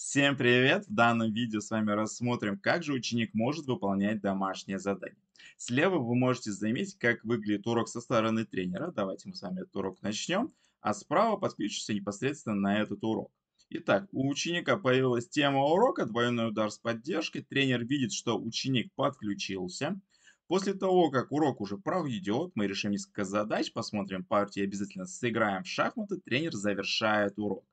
Всем привет! В данном видео с вами рассмотрим, как же ученик может выполнять домашнее задание. Слева вы можете заметить, как выглядит урок со стороны тренера. Давайте мы с вами этот урок начнем. А справа подключимся непосредственно на этот урок. Итак, у ученика появилась тема урока, двойной удар с поддержкой. Тренер видит, что ученик подключился. После того, как урок уже пройдет, мы решим несколько задач, посмотрим партию обязательно сыграем в шахматы, тренер завершает урок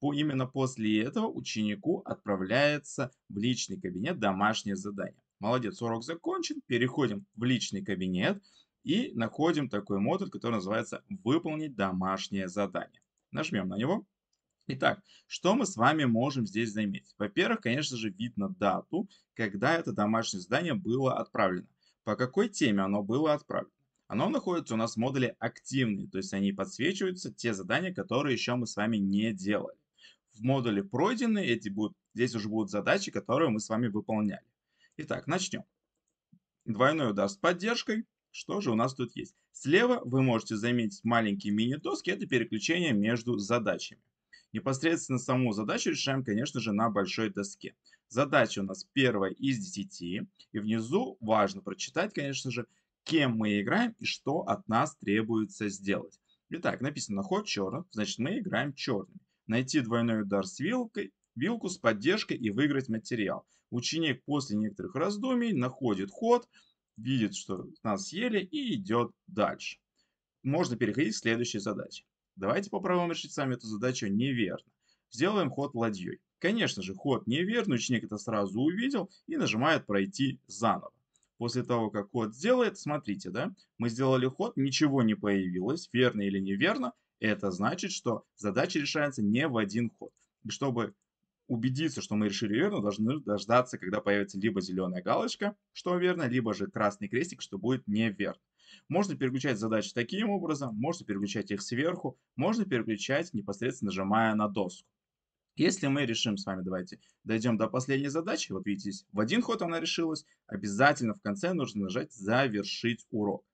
по, именно после этого ученику отправляется в личный кабинет домашнее задание. Молодец, урок закончен, переходим в личный кабинет и находим такой модуль, который называется «Выполнить домашнее задание». Нажмем на него. Итак, что мы с вами можем здесь заметить? Во-первых, конечно же, видно дату, когда это домашнее задание было отправлено. По какой теме оно было отправлено? Оно находится у нас в модуле «Активные», то есть они подсвечиваются, те задания, которые еще мы с вами не делали в модуле пройдены, эти будут, здесь уже будут задачи, которые мы с вами выполняли. Итак, начнем. Двойной удар с поддержкой. Что же у нас тут есть? Слева вы можете заметить маленькие мини-доски, это переключение между задачами. Непосредственно саму задачу решаем, конечно же, на большой доске. Задача у нас первая из 10, и внизу важно прочитать, конечно же, кем мы играем и что от нас требуется сделать. Итак, написано ход черных, значит мы играем черными найти двойной удар с вилкой, вилку с поддержкой и выиграть материал. Ученик после некоторых раздумий находит ход, видит, что нас съели и идет дальше. Можно переходить к следующей задаче. Давайте попробуем решить сами эту задачу неверно. Сделаем ход ладьей. Конечно же, ход неверный, ученик это сразу увидел и нажимает пройти заново. После того, как ход сделает, смотрите, да, мы сделали ход, ничего не появилось, верно или неверно, это значит, что задача решается не в один ход. И чтобы убедиться, что мы решили верно, должны дождаться, когда появится либо зеленая галочка, что верно, либо же красный крестик, что будет неверно. Можно переключать задачи таким образом, можно переключать их сверху, можно переключать непосредственно нажимая на доску. Если мы решим с вами, давайте дойдем до последней задачи, вот видите, в один ход она решилась, обязательно в конце нужно нажать «Завершить урок».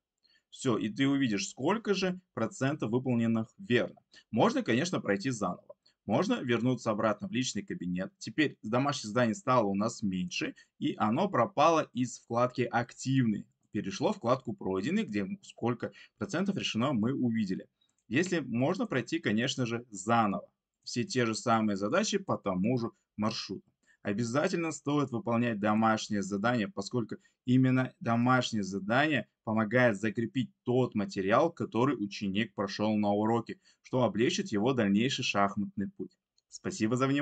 Все, и ты увидишь, сколько же процентов выполненных верно. Можно, конечно, пройти заново. Можно вернуться обратно в личный кабинет. Теперь домашнее задание стало у нас меньше, и оно пропало из вкладки «Активный». Перешло в вкладку «Пройденный», где сколько процентов решено мы увидели. Если можно пройти, конечно же, заново все те же самые задачи по тому же маршруту. Обязательно стоит выполнять домашнее задание, поскольку именно домашнее задание помогает закрепить тот материал, который ученик прошел на уроке, что облегчит его дальнейший шахматный путь. Спасибо за внимание.